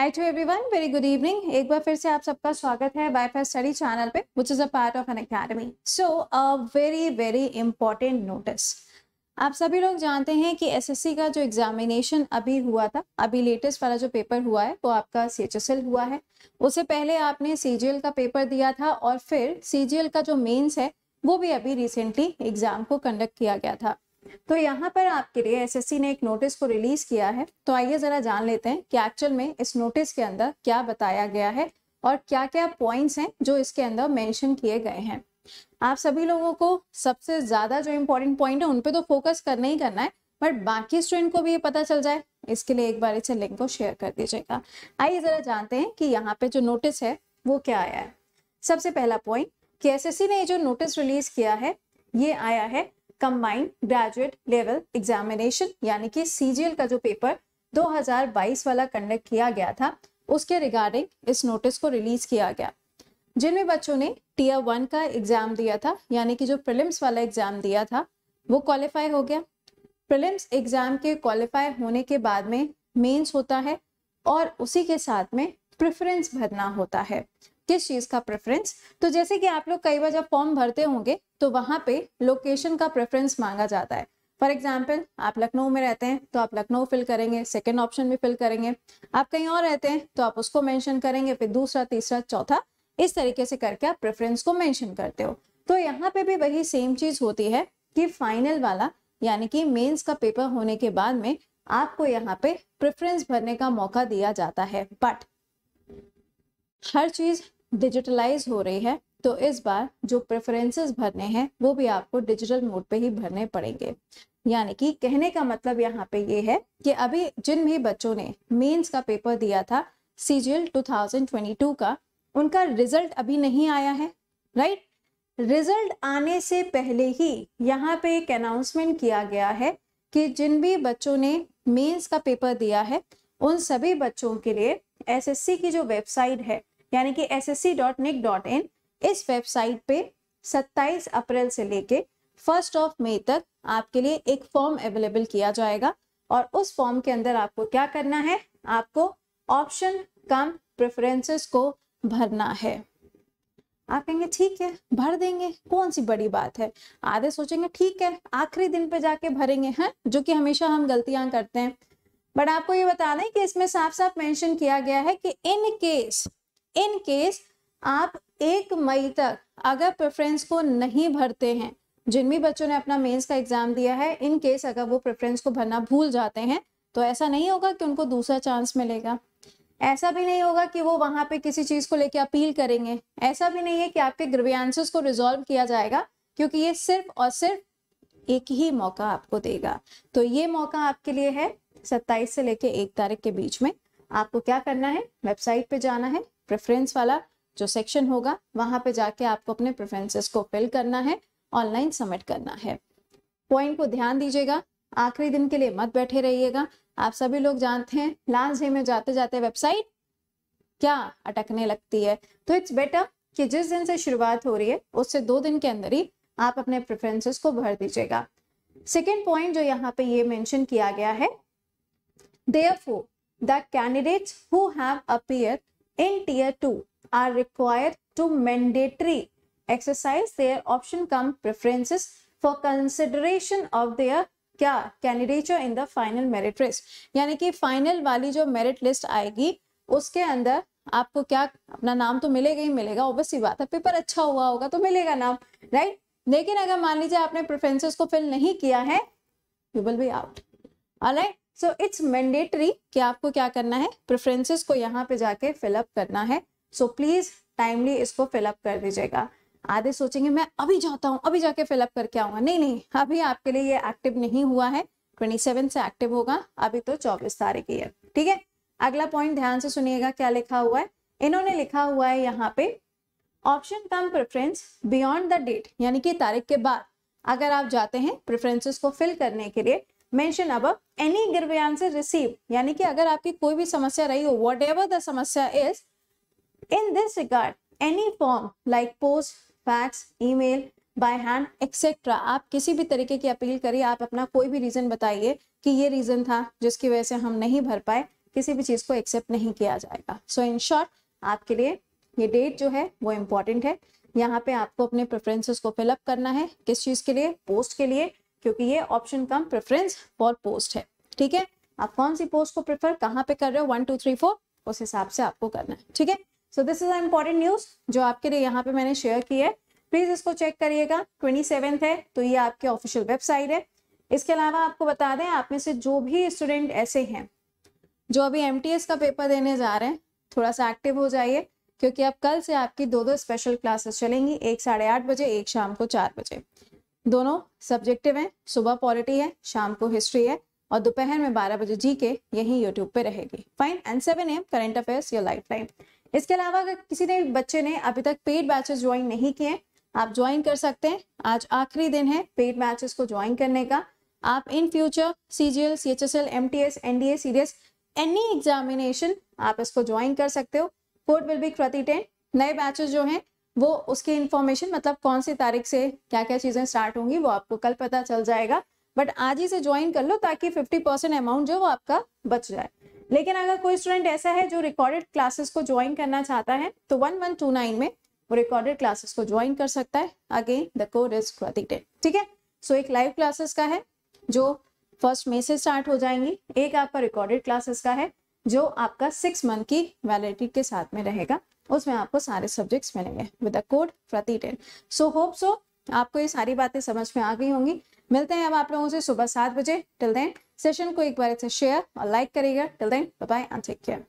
I to everyone very good evening एक बार फिर से आप सबका स्वागत है फाई स्टडी चैनल पे which is a part of an academy so a very very important notice आप सभी लोग जानते हैं कि एसएससी का जो एग्जामिनेशन अभी हुआ था अभी लेटेस्ट वाला जो पेपर हुआ है वो आपका एल हुआ है उससे पहले आपने एल का पेपर दिया था और फिर एल का जो मेन्स है वो भी अभी रिसेंटली एग्जाम को कंडक्ट किया गया था तो यहाँ पर आपके लिए एसएससी ने एक नोटिस को रिलीज किया है तो आइए जरा जान लेते हैं कि एक्चुअल में इस नोटिस के अंदर क्या बताया गया है और क्या क्या पॉइंट्स हैं जो इसके अंदर मेंशन किए गए हैं आप सभी लोगों को सबसे ज्यादा जो इम्पोर्टेंट पॉइंट है उन पर तो फोकस करना ही करना है बट बाकी स्टूडेंट को भी ये पता चल जाए इसके लिए एक बार इसे लिंक को शेयर कर दीजिएगा आइए जरा जानते हैं कि यहाँ पे जो नोटिस है वो क्या आया है सबसे पहला पॉइंट कि एसएससी ने जो नोटिस रिलीज किया है ये आया है कंबाइंड ग्रेजुएट लेवल एग्जामिनेशन यानी कि सीजीएल का जो पेपर 2022 वाला कंडक्ट किया गया था उसके रिगार्डिंग इस नोटिस को रिलीज किया गया जिन बच्चों ने टीयर वन का एग्जाम दिया था यानी कि जो प्रिलिम्स वाला एग्जाम दिया था वो क्वालिफाई हो गया प्रिलिम्स एग्जाम के क्वालिफाई होने के बाद में मेंस होता है और उसी के साथ में प्रेफरेंस भरना होता है किस चीज का प्रेफरेंस तो जैसे कि आप लोग कई बार जब फॉर्म भरते होंगे तो वहां पे लोकेशन का प्रेफरेंस मांगा जाता है फॉर एग्जाम्पल आप लखनऊ में रहते हैं तो आप लखनऊ फिल करेंगे सेकेंड ऑप्शन में फिल करेंगे आप कहीं और रहते हैं तो आप उसको मैंशन करेंगे फिर दूसरा तीसरा चौथा इस तरीके से करके आप प्रेफरेंस को मैंशन करते हो तो यहाँ पे भी वही सेम चीज होती है कि फाइनल वाला यानी कि मेंस का पेपर होने के बाद में आपको यहाँ पे प्रेफरेंस भरने का मौका दिया जाता है बट हर चीज डिजिटलाइज हो रही है तो इस बार जो प्रेफरेंसेस भरने हैं वो भी आपको डिजिटल मोड पे ही भरने पड़ेंगे यानी कि कहने का मतलब यहाँ पे ये है कि अभी जिन भी बच्चों ने मेंस का पेपर दिया था सीजीएल 2022 का उनका रिजल्ट अभी नहीं आया है राइट रिजल्ट आने से पहले ही यहाँ पे एक अनाउंसमेंट किया गया है कि जिन भी बच्चों ने मेंस का पेपर दिया है उन सभी बच्चों के लिए एसएससी की जो वेबसाइट है यानी कि S S C dot nic dot in इस वेबसाइट पे 27 अप्रैल से लेके फर्स्ट ऑफ मई तक आपके लिए एक फॉर्म अवेलेबल किया जाएगा और उस फॉर्म के अंदर आपको क्या करना है आपको ऑप्शन कम प्रेफरेंसेस को भरना है आप कहेंगे ठीक है भर देंगे कौन सी बड़ी बात है आधे सोचेंगे ठीक है आखिरी दिन पे जाके भरेंगे हैं जो कि हमेशा हम गलतियां करते हैं बट आपको ये बता दें कि इसमें साफ साफ मेंशन किया गया है कि इन केस इन केस आप एक मई तक अगर प्रेफरेंस को नहीं भरते हैं जिन भी बच्चों ने अपना मेंस का एग्जाम दिया है इन केस अगर वो प्रेफरेंस को भरना भूल जाते हैं तो ऐसा नहीं होगा कि उनको दूसरा चांस मिलेगा ऐसा भी नहीं होगा कि वो वहां पे किसी चीज को लेकर अपील करेंगे ऐसा भी नहीं है कि आपके ग्रीवियांसेस को रिजॉल्व किया जाएगा क्योंकि ये सिर्फ और सिर्फ एक ही मौका आपको देगा तो ये मौका आपके लिए है सत्ताईस से लेके एक तारीख के बीच में आपको क्या करना है वेबसाइट पे जाना है प्रेफरेंस वाला जो सेक्शन होगा वहां पे जाके आपको अपने प्रेफरेंसेस को फिल करना है ऑनलाइन सबमिट करना है पॉइंट को ध्यान दीजिएगा आखिरी दिन के लिए मत बैठे रहिएगा आप सभी लोग जानते हैं लास्ट डे में जाते जाते वेबसाइट क्या अटकने लगती है तो इट्स बेटर कि जिस दिन से शुरुआत हो रही है उससे दो दिन के अंदर ही आप अपने प्रेफरेंसेस को भर दीजिएगा सेकेंड पॉइंट जो यहाँ पे ये मेंशन किया गया है therefore the candidates who have appear in tier 2 are required to mandatory exercise their option come preferences for consideration of their क्या candidature in the final merit list यानी कि फाइनल वाली जो मेरिट लिस्ट आएगी उसके अंदर आपको क्या अपना नाम तो मिलेगा ही मिलेगा ऑब्वियस ही बात है पेपर अच्छा हुआ होगा तो मिलेगा नाम राइट लेकिन अगर मान लीजिए आपने प्रेफरेंसेस को फिल नहीं किया है you will be out alright so it's mandatory कि आपको क्या करना है प्रेफरेंसेस को यहाँ पे जाके फिलअप करना है सो प्लीज टाइमली इसको फिलअप कर दीजिएगा आधे सोचेंगे मैं अभी जाता हूँ अभी जाके फिलअप करके आऊंगा नहीं नहीं अभी आपके लिए ये एक्टिव नहीं हुआ है ट्वेंटी सेवन से एक्टिव होगा अभी तो चौबीस तारीख ही है ठीक है अगला पॉइंट ध्यान से सुनिएगा क्या लिखा हुआ है इन्होंने लिखा हुआ है यहाँ पे option cum preference beyond the date यानी कि तारीख के बाद अगर आप जाते हैं प्रेफरेंसेस को फिल करने के लिए मेंशन अब एनी ग्रीवियांस रिसीव यानी कि अगर आपकी कोई भी समस्या रही हो वट एवर द समस्या is in this regard any form like post fax email by hand etcetera आप किसी भी तरीके की अपील करिए आप अपना कोई भी रीजन बताइए कि ये रीजन था जिसकी वजह से हम नहीं भर पाए किसी भी चीज को एक्सेप्ट नहीं किया जाएगा सो इन शॉर्ट आपके लिए ये डेट जो है वो इम्पोर्टेंट है यहाँ पे आपको अपने प्रेफरेंसेस को फिलअप करना है किस चीज के लिए पोस्ट के लिए क्योंकि ये option cum preference for post है ठीक है आप कौन सी पोस्ट को प्रेफर कहाँ पे कर रहे हो वन टू थ्री फोर उस हिसाब से आपको करना है ठीक है so this is important news जो आपके लिए यहाँ पे मैंने शेयर की है प्लीज इसको चेक करिएगा ट्वेंटी सेवेंथ है तो ये आपकी ऑफिशियल वेबसाइट है इसके अलावा आपको बता दें आप में से जो भी स्टूडेंट ऐसे हैं जो अभी एम का पेपर देने जा रहे हैं थोड़ा सा एक्टिव हो जाइए क्योंकि अब कल से आपकी दो दो स्पेशल क्लासेस चलेंगी एक साढ़े आठ बजे एक शाम को चार बजे दोनों सब्जेक्टिव हैं सुबह पॉलिटी है शाम को हिस्ट्री है और दोपहर में 12 बजे जी के यही यूट्यूब पे रहेगी fine and seven M current affairs your lifeline इसके अलावा अगर किसी ने बच्चे ने अभी तक पेड बैचेस ज्वाइन नहीं किए आप ज्वाइन कर सकते हैं आज आखिरी दिन है पेड बैचेस को ज्वाइन करने का आप in future C G L C H S L M T S N D A C D S any examination आप इसको ज्वाइन कर सकते हो code will be Kriti ten नए बैचेस जो हैं वो उसकी इन्फॉर्मेशन मतलब कौन सी तारीख से क्या क्या चीज़ें स्टार्ट होंगी वो आपको कल पता चल जाएगा बट आज ही से ज्वाइन कर लो ताकि 50 परसेंट अमाउंट जो वो आपका बच जाए लेकिन अगर कोई स्टूडेंट ऐसा है जो रिकॉर्डेड क्लासेस को ज्वाइन करना चाहता है तो वन वन टू नाइन में वो रिकॉर्डेड क्लासेस को ज्वाइन कर सकता है again the code is protected ठीक है सो एक लाइव क्लासेस का है जो फर्स्ट मे से स्टार्ट हो जाएंगी एक आपका रिकॉर्डेड क्लासेस का है जो आपका सिक्स मंथ की वैलिडिटी के साथ में रहेगा उसमें आपको सारे सब्जेक्ट्स मिलेंगे with a code ten so hope so आपको ये सारी बातें समझ में आ गई होंगी मिलते हैं अब आप लोगों से सुबह सात बजे टिल देन सेशन को एक बार से शेयर और लाइक करिएगा till then bye and take care